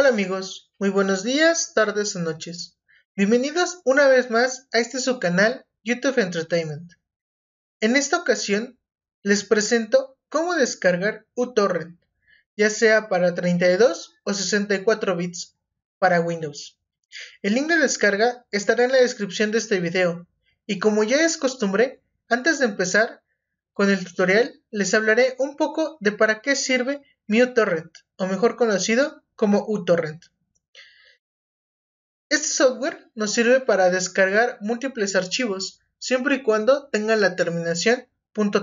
Hola amigos, muy buenos días, tardes o noches. Bienvenidos una vez más a este su canal YouTube Entertainment. En esta ocasión les presento cómo descargar uTorrent, ya sea para 32 o 64 bits para Windows. El link de descarga estará en la descripción de este video y como ya es costumbre, antes de empezar con el tutorial les hablaré un poco de para qué sirve MuTorrent, o mejor conocido como uTorrent. Este software nos sirve para descargar múltiples archivos, siempre y cuando tengan la terminación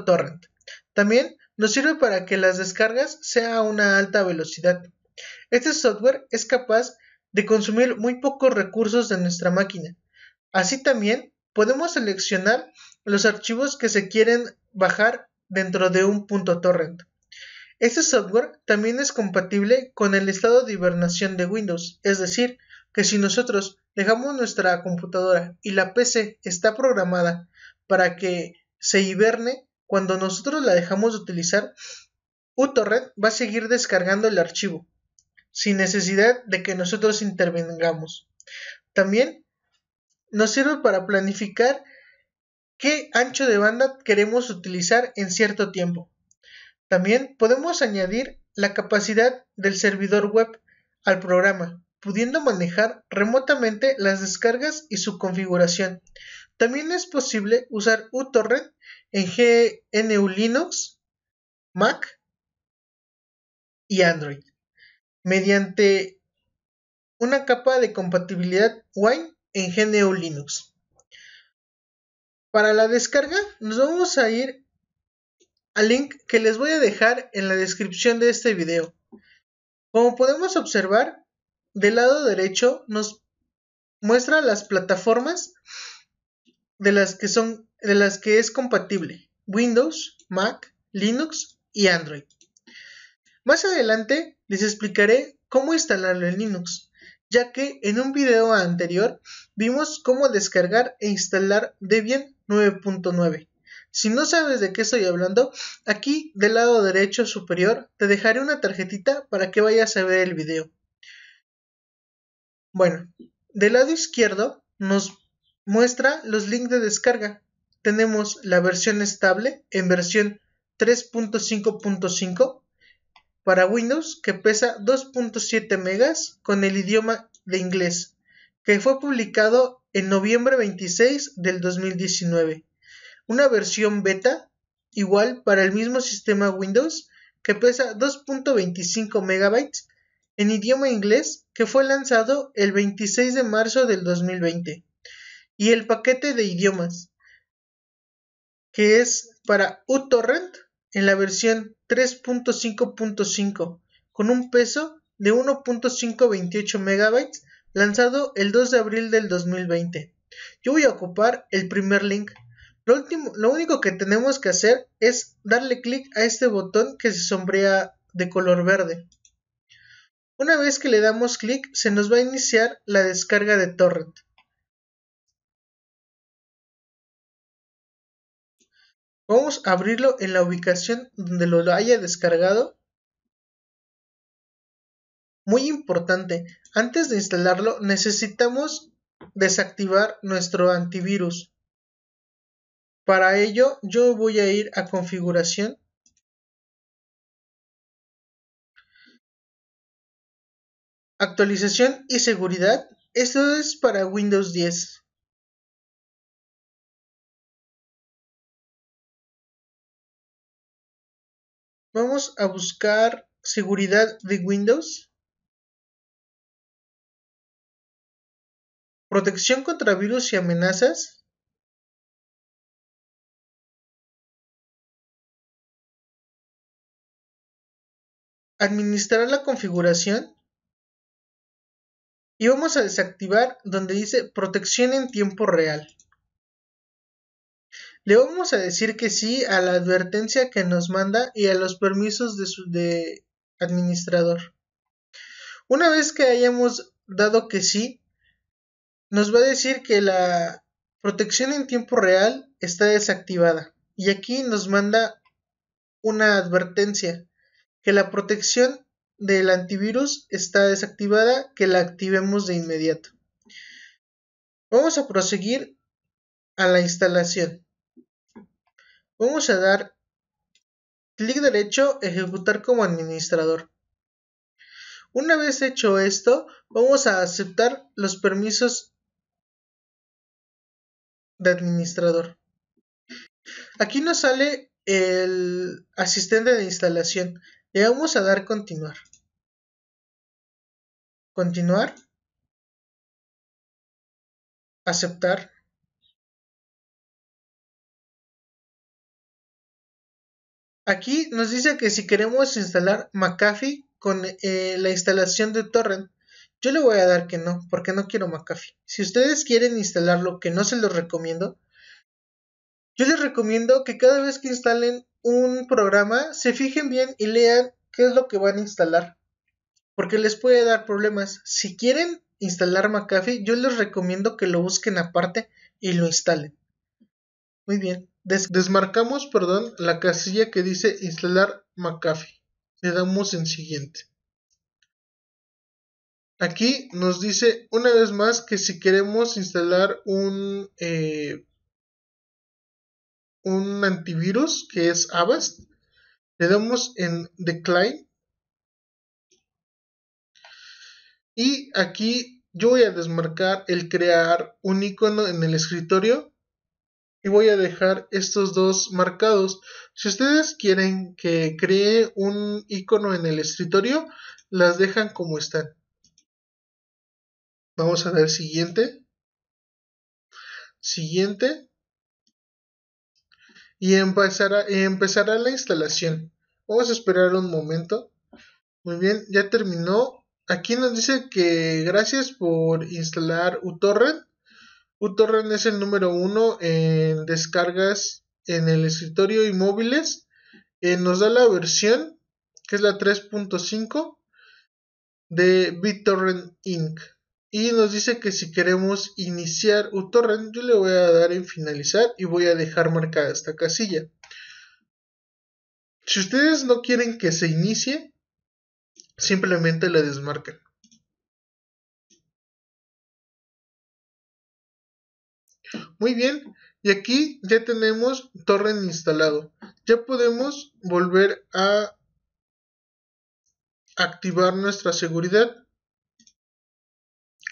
.torrent. También nos sirve para que las descargas sean a una alta velocidad. Este software es capaz de consumir muy pocos recursos de nuestra máquina. Así también podemos seleccionar los archivos que se quieren bajar dentro de un punto torrent. Este software también es compatible con el estado de hibernación de Windows, es decir, que si nosotros dejamos nuestra computadora y la PC está programada para que se hiberne, cuando nosotros la dejamos de utilizar, UTorrent va a seguir descargando el archivo, sin necesidad de que nosotros intervengamos. También nos sirve para planificar qué ancho de banda queremos utilizar en cierto tiempo. También podemos añadir la capacidad del servidor web al programa, pudiendo manejar remotamente las descargas y su configuración. También es posible usar uTorrent en GNU Linux, Mac y Android mediante una capa de compatibilidad Wine en GNU Linux. Para la descarga nos vamos a ir al link que les voy a dejar en la descripción de este video. Como podemos observar, del lado derecho nos muestra las plataformas de las que son de las que es compatible Windows, Mac, Linux y Android. Más adelante les explicaré cómo instalarlo en Linux, ya que en un video anterior vimos cómo descargar e instalar Debian 9.9. Si no sabes de qué estoy hablando, aquí del lado derecho superior te dejaré una tarjetita para que vayas a ver el video. Bueno, del lado izquierdo nos muestra los links de descarga. Tenemos la versión estable en versión 3.5.5 para Windows que pesa 2.7 megas con el idioma de inglés, que fue publicado en noviembre 26 del 2019 una versión beta igual para el mismo sistema Windows que pesa 2.25 MB en idioma inglés que fue lanzado el 26 de marzo del 2020 y el paquete de idiomas que es para uTorrent en la versión 3.5.5 con un peso de 1.528 MB lanzado el 2 de abril del 2020. Yo voy a ocupar el primer link lo, único que tenemos que hacer es darle clic a este botón que se sombrea de color verde. Una vez que le damos clic se nos va a iniciar la descarga de torrent. Vamos a abrirlo en la ubicación donde lo haya descargado. Muy importante, antes de instalarlo necesitamos desactivar nuestro antivirus. Para ello yo voy a ir a configuración actualización y seguridad. Esto es para Windows 10. Vamos a buscar seguridad de Windows. Protección contra virus y amenazas. administrar la configuración y vamos a desactivar donde dice protección en tiempo real. Le vamos a decir que sí a la advertencia que nos manda y a los permisos de, administrador. Una vez que hayamos dado que sí, nos va a decir que la protección en tiempo real está desactivada. Y aquí nos manda una advertencia que la protección del antivirus está desactivada, que la activemos de inmediato. Vamos a proseguir a la instalación. Vamos a dar clic derecho, ejecutar como administrador. Una vez hecho esto, vamos a aceptar los permisos de administrador. Aquí nos sale el asistente de instalación. Le vamos a dar continuar. Continuar. Aceptar. Aquí nos dice que si queremos instalar McAfee con eh, la instalación de torrent, yo le voy a dar que no, porque no quiero McAfee. Si ustedes quieren instalarlo, que no se los recomiendo, yo les recomiendo que cada vez que instalen un programa, se fijen bien y lean qué es lo que van a instalar, porque les puede dar problemas. Si quieren instalar McAfee, yo les recomiendo que lo busquen aparte y lo instalen. Muy bien, desmarcamos, perdón, la casilla que dice instalar McAfee. Le damos en siguiente. Aquí nos dice una vez más que si queremos instalar un eh, un antivirus que es Avast. Le damos en Decline. Y aquí yo voy a desmarcar el crear un icono en el escritorio y voy a dejar estos dos marcados. Si ustedes quieren que cree un icono en el escritorio, las dejan como están. Vamos a dar siguiente. Siguiente y empezará, la instalación. Vamos a esperar un momento. Muy bien, ya terminó. Aquí nos dice que gracias por instalar uTorrent. uTorrent es el número uno en descargas en el escritorio y móviles. Eh, nos da la versión, que es la 3.5 de BitTorrent Inc y nos dice que si queremos iniciar un torrent, yo le voy a dar en finalizar y voy a dejar marcada esta casilla. Si ustedes no quieren que se inicie, simplemente la desmarcan. Muy bien, y aquí ya tenemos torrent instalado. Ya podemos volver a activar nuestra seguridad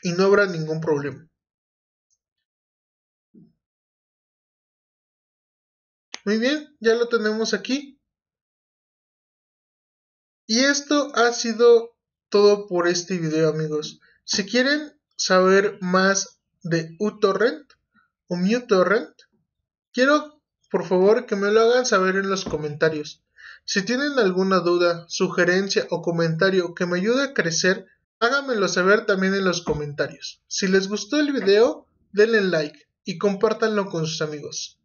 y no habrá ningún problema. Muy bien, ya lo tenemos aquí. Y esto ha sido todo por este video amigos. Si quieren saber más de uTorrent o MuTorrent, quiero por favor que me lo hagan saber en los comentarios. Si tienen alguna duda, sugerencia o comentario que me ayude a crecer, Háganmelo saber también en los comentarios. Si les gustó el video, denle like y compártanlo con sus amigos.